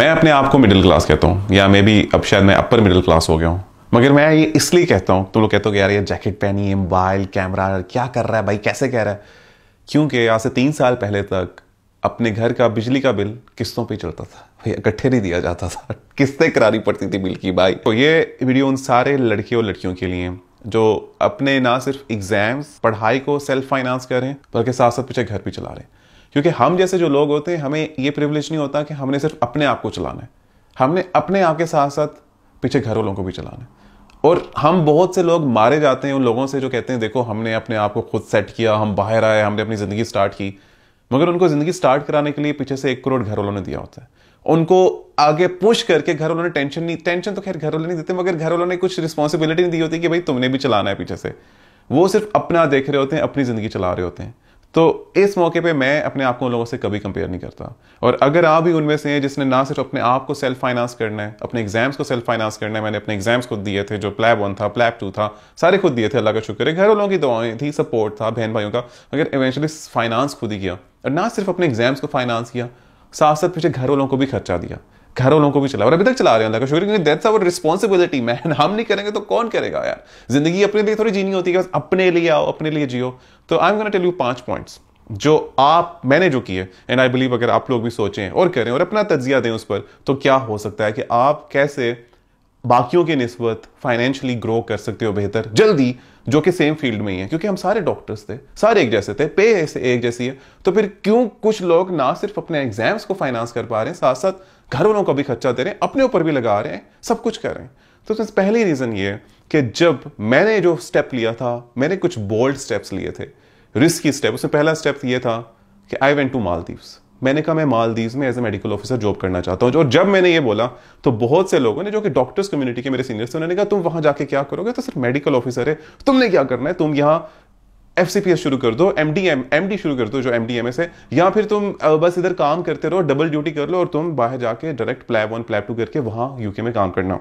मैं अपने आप को मिडिल क्लास कहता हूँ या मे बी अब शायद मैं अपर मिडिल क्लास हो गया हूँ मगर मैं ये इसलिए कहता हूँ तुम लोग कहते हो कि यार ये जैकेट पहनी है मोबाइल कैमरा क्या कर रहा है भाई कैसे कह रहा है क्योंकि आज से तीन साल पहले तक अपने घर का बिजली का बिल किस्तों पे चलता था भाई इकट्ठे नहीं दिया जाता था किस्तें करानी पड़ती थी बिल की भाई तो ये वीडियो उन सारे लड़के और लड़कियों के लिए जो अपने ना सिर्फ एग्जाम्स पढ़ाई को सेल्फ फाइनेंस कर रहे हैं बल्कि साथ साथ पीछे घर भी चला रहे हैं क्योंकि हम जैसे जो लोग होते हैं हमें ये प्रिविलेज नहीं होता कि हमने सिर्फ अपने आप को चलाना है हमने अपने आप के साथ साथ पीछे घर वालों को भी चलाना है और हम बहुत से लोग मारे जाते हैं उन लोगों से जो कहते हैं देखो हमने अपने आप को खुद सेट किया हम बाहर आए हमने अपनी ज़िंदगी स्टार्ट की मगर उनको ज़िंदगी स्टार्ट कराने के लिए पीछे से एक करोड़ घर वालों ने दिया होता है उनको आगे पुश करके घर वालों ने टेंशन नहीं टेंशन तो खैर घर वाले नहीं देते मगर घर वालों ने कुछ रिस्पॉन्सिबिलिटी नहीं दी होती कि भाई तुमने भी चलाना है पीछे से वो सिर्फ अपना देख रहे होते हैं अपनी ज़िंदगी चला रहे होते हैं तो इस मौके पे मैं अपने आप को उन लोगों से कभी कंपेयर नहीं करता और अगर आप भी उनमें से हैं जिसने ना सिर्फ अपने आप को सेल्फ फाइनेंस करना है अपने एग्जाम्स को सेल्फ फाइनेंस करना है मैंने अपने एग्जाम्स खुद दिए थे जो प्लैब वन था प्लैब टू था सारे खुद दिए थे अल्लाह का शुक्र है घर वालों की दवाएं थी सपोर्ट था बहन भाइयों का मगर इवेंचुअली फाइनेंस खुद ही किया और ना सिर्फ अपने एग्जाम्स को फाइनेंस किया साथ साथ पीछे घर वालों को भी खर्चा दिया घर वालों को भी चला और अभी तक चला रहे हैं अल्लाह क्योंकि दैट्स आवर रिस्पॉन्सिबिलिटी मैन हम नहीं करेंगे तो कौन करेगा यार जिंदगी अपने लिए थोड़ी जीनी होती है अपने लिए आओ अपने लिए जियो तो I am gonna tell you पांच पॉइंट्स जो आप मैंने जो किए एंड आई बिलीव अगर आप लोग भी सोचें और करें और अपना तजिया दें उस पर तो क्या हो सकता है कि आप कैसे बाकियों के नस्बत फाइनेंशियली ग्रो कर सकते हो बेहतर जल्दी जो कि सेम फील्ड में ही है क्योंकि हम सारे डॉक्टर्स थे सारे एक जैसे थे पे ऐसे एक जैसी है तो फिर क्यों कुछ लोग ना सिर्फ अपने एग्जाम्स को फाइनेंस कर पा रहे हैं साथ साथ घर वालों का भी खर्चा दे रहे हैं अपने ऊपर भी लगा रहे हैं सब कुछ कर रहे हैं तो उसमें पहली रीज़न ये कि जब मैंने जो स्टेप लिया था मैंने कुछ बोल्ड स्टेप्स लिए थे रिस्की स्टेप उसमें पहला स्टेप ये था कि आई वेंट टू मालदीव्स मैंने कहा मैं मालदीव्स में as a medical officer job करना चाहता हूँ और जब मैंने ये बोला तो बहुत से लोगों ने जो कि डॉक्टर्स कम्युनिटी के मेरे सीनियर्स थे उन्होंने कहा तुम वहां जाके क्या करोगे तो सिर्फ मेडिकल ऑफिसर है तुमने क्या करना है तुम यहाँ एफ शुरू कर दो M D M M D शुरू कर दो जो एम डी एम एस है या फिर तुम बस इधर काम करते रहो डबल ड्यूटी कर लो और तुम बाहर जाके direct PLAB one PLAB two करके वहाँ यूके में काम करना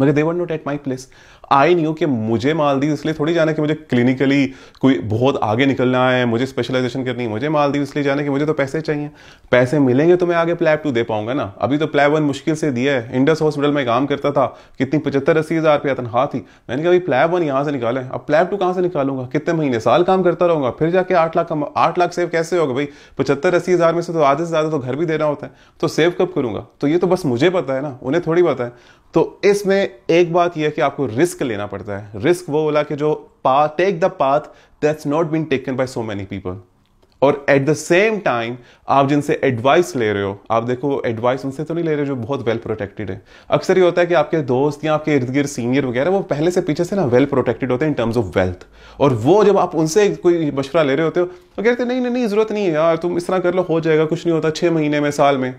मगर they were not at my place आई हूँ कि मुझे मालदीव इसलिए थोड़ी जाना कि मुझे क्लिनिकली कोई बहुत आगे निकलना है मुझे स्पेशलाइजेशन करनी है मुझे मालदीव इसलिए जाने कि मुझे तो पैसे चाहिए पैसे मिलेंगे तो मैं आगे प्लेब टू दे पाऊंगा ना अभी तो प्लेब वन मुश्किल से दिया है इंडस हॉस्पिटल में काम करता था कितनी पचहत्तर अस्सी हज़ार रुपया तनखा थी मैंने कहा अभी प्लेब वन यहाँ से निकाले अब प्लेब टू कहाँ से निकालूंगा कितने महीने साल काम करता रहूंगा फिर जाके आठ लाख आठ लाख सेव कैसे होगा भाई पचहत्तर अस्सी हज़ार में से तो आधे से ज़्यादा तो घर भी देना होता है तो सेव कब करूंगा तो ये तो बस मुझे पता है ना उन्हें थोड़ी पता है तो इसमें एक बात यह कि आपको रिस्क लेना पड़ता है रिस्क वो बोला कि जो path take the path that's not been taken by so many people और एट द सेम टाइम आप जिनसे एडवाइस ले रहे हो आप देखो एडवाइस उनसे तो नहीं ले रहे हो जो बहुत वेल प्रोटेक्टेड है अक्सर ये होता है कि आपके दोस्त या आपके इर्द गिर्द सीनियर वगैरह वो पहले से पीछे से ना वेल प्रोटेक्टेड होते हैं इन टर्म्स ऑफ वेल्थ और वो जब आप उनसे कोई मशवरा ले रहे होते हो तो कहते नहीं नहीं नहीं जरूरत नहीं है यार तुम इस तरह कर लो हो जाएगा कुछ नहीं होता छः महीने में साल में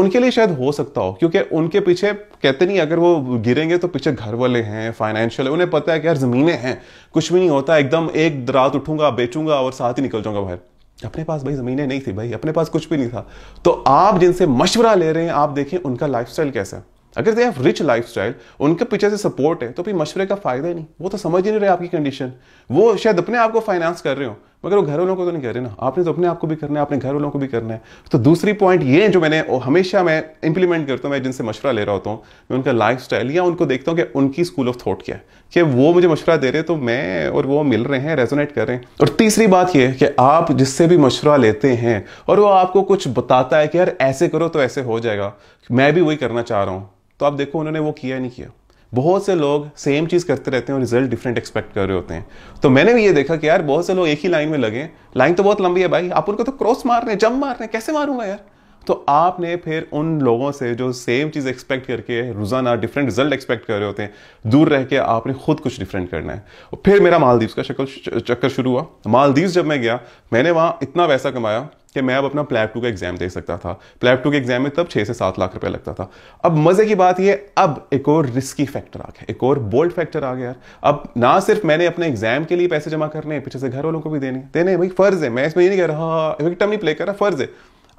उनके लिए शायद हो सकता हो क्योंकि उनके पीछे कहते नहीं अगर वो गिरेंगे तो पीछे घर वाले हैं फाइनेंशियल है उन्हें पता है कि यार ज़मीनें हैं कुछ भी नहीं होता एकदम एक रात उठूंगा बेचूंगा और साथ ही निकल जाऊंगा बाहर अपने पास भाई ज़मीनें नहीं थी भाई अपने पास कुछ भी नहीं था तो आप जिनसे मशवरा ले रहे हैं आप देखें उनका लाइफ कैसा है अगर they have rich lifestyle उनके पीछे से सपोर्ट है तो फिर मशवरे का फायदा ही नहीं वो तो समझ ही नहीं रहे आपकी कंडीशन वो शायद अपने आप को फाइनेंस कर रहे हो मगर वो घर वालों को तो नहीं कह रहे ना आपने तो अपने आप को भी करना है अपने घर वालों को भी करना है तो दूसरी पॉइंट ये है जो मैंने हमेशा मैं इंप्लीमेंट करता हूँ मैं जिनसे मशवरा ले रहा होता हूँ मैं उनका लाइफ स्टाइल या उनको देखता हूँ कि उनकी स्कूल ऑफ थॉट क्या है कि वो मुझे मशवरा दे रहे हैं तो मैं और वो मिल रहे हैं रेजोनेट कर रहे हैं और तीसरी बात यह है कि आप जिससे भी मशवरा लेते हैं और वो आपको कुछ बताता है कि यार ऐसे करो तो ऐसे हो जाएगा मैं भी वही करना चाह रहा हूँ तो आप देखो उन्होंने वो किया नहीं किया बहुत से लोग सेम चीज़ करते रहते हैं और रिजल्ट डिफरेंट एक्सपेक्ट कर रहे होते हैं तो मैंने भी ये देखा कि यार बहुत से लोग एक ही लाइन में लगे लाइन तो बहुत लंबी है भाई आप उनको तो क्रॉस मार रहे हैं जम मार रहे हैं कैसे मारूंगा यार तो आपने फिर उन लोगों से जो सेम चीज़ एक्सपेक्ट करके रोज़ाना डिफरेंट रिजल्ट एक्सपेक्ट कर रहे होते हैं दूर रह के आपने खुद कुछ डिफरेंट करना है फिर मेरा मालदीव का शक्ल चक्कर शुरू हुआ मालदीव जब मैं गया मैंने वहाँ इतना पैसा कमाया कि मैं अब अपना प्लेब टू का एग्जाम दे सकता था प्लेब टू के एग्जाम में तब छः से सात लाख रुपया लगता था अब मज़े की बात यह अब एक और रिस्की फैक्टर आ गया एक और बोल्ड फैक्टर आ गया यार अब ना सिर्फ मैंने अपने एग्जाम के लिए पैसे जमा करने हैं पीछे से घर वालों को भी देने देने भाई फ़र्ज़ है मैं इसमें ये नहीं कह रहा विक्टम हाँ, हाँ, नहीं प्ले कर रहा फ़र्ज़ है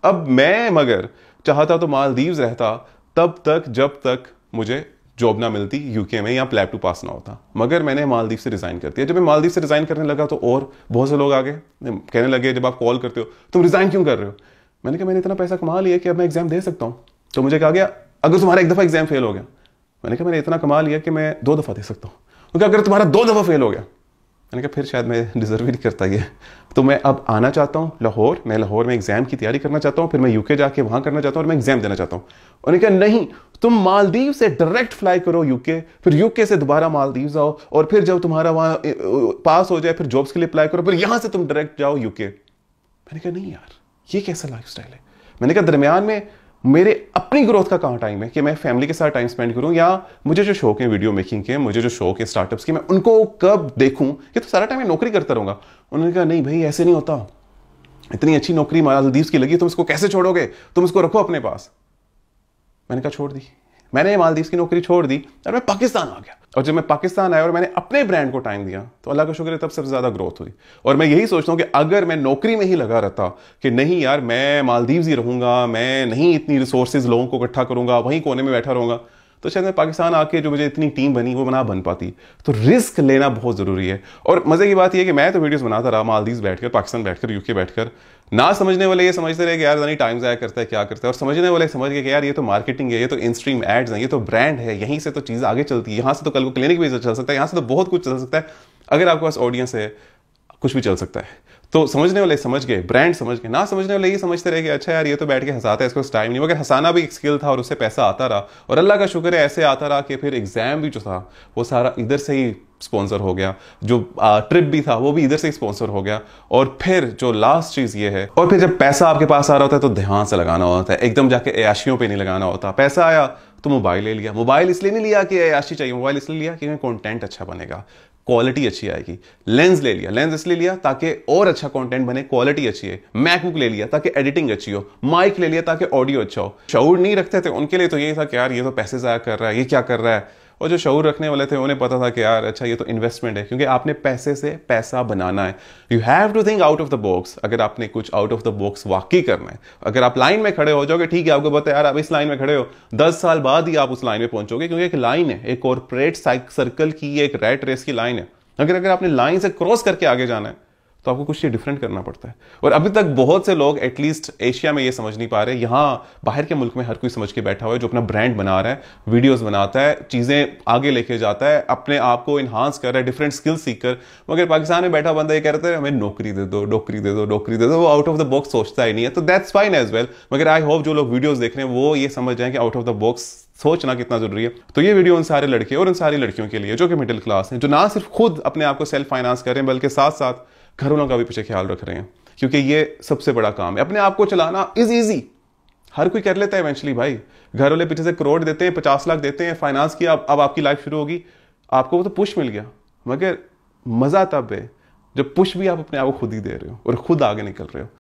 अब मैं मगर चाहता तो मालदीव रहता तब तक जब तक मुझे जॉब ना मिलती यूके में या प्लैब टू पास ना होता मगर मैंने मालदीव से रिज़ाइन कर दिया जब मैं मालदीव से रिज़ाइन करने लगा तो और बहुत से लोग आ गए कहने लगे जब आप कॉल करते हो तुम रिज़ाइन क्यों कर रहे हो मैंने कहा मैंने इतना पैसा कमा लिया कि अब मैं एग्ज़ाम दे सकता हूँ तो मुझे कहा गया अगर तुम्हारा एक दफ़ा एग्ज़ाम फेल हो गया मैंने कहा मैंने इतना कमा लिया कि मैं दो दफ़ा दे सकता हूँ क्योंकि अगर तुम्हारा दो दफ़ा फेल हो गया मैंने कहा फिर शायद मैं डिज़र्व ही नहीं करता ये तो मैं अब आना चाहता हूँ लाहौर मैं लाहौर में एग्ज़ाम की तैयारी करना चाहता हूँ फिर मैं यूके जाके वहां करना चाहता हूँ और मैं एग्ज़ाम देना चाहता हूँ उन्होंने कहा नहीं तुम मालदीव से डायरेक्ट फ्लाई करो यूके फिर यूके से दोबारा मालदीव जाओ और फिर जब तुम्हारा वहां पास हो जाए फिर जॉब्स के लिए अप्लाई करो फिर यहां से तुम डायरेक्ट जाओ यूके मैंने कहा नहीं यार ये कैसा लाइफ है मैंने कहा दरमियान में मेरे अपनी ग्रोथ का कहाँ टाइम है कि मैं फैमिली के साथ टाइम स्पेंड करूं या मुझे जो शौक है वीडियो मेकिंग के मुझे जो शौक है स्टार्टअप्स के मैं उनको कब देखूं कि तो सारा टाइम मैं नौकरी करता रहूंगा उन्होंने कहा नहीं भाई ऐसे नहीं होता इतनी अच्छी नौकरी मालदीव की लगी तुम इसको कैसे छोड़ोगे तुम इसको रखो अपने पास मैंने कहा छोड़ दी मैंने मालदीव की नौकरी छोड़ दी और मैं पाकिस्तान आ गया और जब मैं पाकिस्तान आया और मैंने अपने ब्रांड को टाइम दिया तो अल्लाह का शुक्र है तब सबसे ज़्यादा ग्रोथ हुई और मैं यही सोचता हूँ कि अगर मैं नौकरी में ही लगा रहता कि नहीं यार मैं मालदीव ही रहूँगा मैं नहीं इतनी रिसोर्सेज लोगों को इकट्ठा करूँगा वहीं कोने में बैठा रहूँगा तो शायद मैं पाकिस्तान आके जो मुझे इतनी टीम बनी वो ना बन पाती तो रिस्क लेना बहुत ज़रूरी है और मज़े की बात यह कि मैं तो वीडियोज़ बनाता रहा मालदीव बैठकर पाकिस्तान बैठकर यूके बैठकर ना समझने वाले ये समझते रहे कि यार जानी टाइम ज़ाया करता है क्या करता है और समझने वाले समझ गए कि यार ये तो मार्केटिंग है ये तो इंस्ट्रीम एड्स हैं ये तो ब्रांड है यहीं से तो चीज़ आगे चलती है यहाँ से तो कल को क्लिनिक भी चल सकता है यहाँ से तो बहुत कुछ चल सकता है अगर आपके पास ऑडियंस है कुछ भी चल सकता है तो समझने वाले समझ गए ब्रांड समझ गए ना समझने वाले ये समझते रहे कि अच्छा यार ये तो बैठ के हंसाता है इसको टाइम नहीं मगर हंसाना भी एक स्किल था और उससे पैसा आता रहा और अल्लाह का शुक्र है ऐसे आता रहा कि फिर एग्जाम भी जो था वो सारा इधर से ही स्पॉन्सर हो गया जो आ, ट्रिप भी था वो भी इधर से ही स्पॉन्सर हो गया और फिर जो लास्ट चीज़ ये है और फिर जब पैसा आपके पास आ रहा होता है तो ध्यान से लगाना होता है एकदम जाके अयाशियों पे नहीं लगाना होता पैसा आया तो मोबाइल ले लिया मोबाइल इसलिए नहीं लिया कि अयाशी चाहिए मोबाइल इसलिए लिया क्योंकि कंटेंट अच्छा बनेगा क्वालिटी अच्छी आएगी लेंस ले लिया लेंस इसलिए लिया ताकि और अच्छा कंटेंट बने क्वालिटी अच्छी है मैकबुक ले लिया ताकि एडिटिंग अच्छी हो माइक ले लिया ताकि ऑडियो अच्छा हो शौर नहीं रखते थे उनके लिए तो यही था कि यार ये तो पैसे ज़ाया कर रहा है ये क्या कर रहा है और जो शौर रखने वाले थे उन्हें पता था कि यार अच्छा ये तो इन्वेस्टमेंट है क्योंकि आपने पैसे से पैसा बनाना है you have to think out of the box अगर आपने कुछ आउट ऑफ द बॉक्स वाकई करना है अगर आप लाइन में खड़े हो जाओगे ठीक है आपको पता है यार आप इस लाइन में खड़े हो दस साल बाद ही आप उस लाइन में पहुंचोगे क्योंकि एक लाइन है एक कॉरपोरेट सर्कल की एक रेड रेस की लाइन है अगर अगर आपने लाइन से क्रॉस करके आगे जाना है तो आपको कुछ ये डिफरेंट करना पड़ता है और अभी तक बहुत से लोग एटलीस्ट एशिया में ये समझ नहीं पा रहे यहाँ बाहर के मुल्क में हर कोई समझ के बैठा हुआ है जो अपना ब्रांड बना रहा है वीडियोस बनाता है चीज़ें आगे लेके जाता है अपने आप को इन्हांस कर रहा है डिफरेंट स्किल सीख कर मगर पाकिस्तान में बैठा बंदा ये कह रहा है हमें नौकरी दे दो नौकरी दे दो नौकरी दे दो वो आउट ऑफ द बॉक्स सोचता ही नहीं है तो दैट्स फाइन एज वेल मगर आई होप जो लोग वीडियोज़ देख रहे हैं वो ये समझ जाए कि आउट ऑफ द बॉक्स सोचना कितना जरूरी है तो ये वीडियो उन सारे लड़के और उन सारी लड़कियों के लिए जो कि मिडिल क्लास हैं जो ना सिर्फ खुद अपने आप को सेल्फ फाइनेंस करें बल्कि साथ साथ घर वालों का भी पीछे ख्याल रख रहे हैं क्योंकि ये सबसे बड़ा काम है अपने आप को चलाना इज ईजी हर कोई कर लेता है इवेंचुअली भाई घर वाले पीछे से करोड़ देते हैं पचास लाख देते हैं फाइनेंस किया अब, अब आपकी लाइफ शुरू होगी आपको वो तो पुश मिल गया मगर मज़ा तब है जब पुश भी आप अपने आप को खुद ही दे रहे हो और खुद आगे निकल रहे हो